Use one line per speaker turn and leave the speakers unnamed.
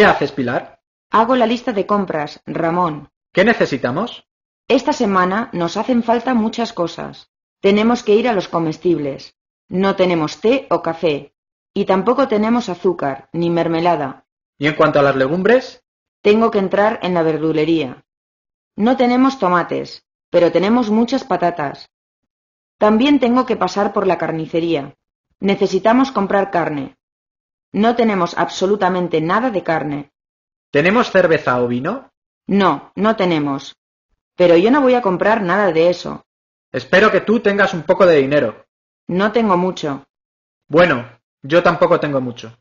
¿Qué haces, Pilar? Hago la lista de compras, Ramón. ¿Qué necesitamos? Esta semana nos hacen falta muchas cosas. Tenemos que ir a los comestibles. No tenemos té o café. Y tampoco tenemos azúcar, ni mermelada. ¿Y
en cuanto a las legumbres?
Tengo que entrar en la verdulería. No tenemos tomates, pero tenemos muchas patatas. También tengo que pasar por la carnicería. Necesitamos comprar carne. No tenemos absolutamente nada de carne. ¿Tenemos cerveza o vino? No, no tenemos. Pero yo no voy a comprar nada de eso. Espero que tú tengas un poco de dinero. No tengo
mucho. Bueno, yo tampoco tengo mucho.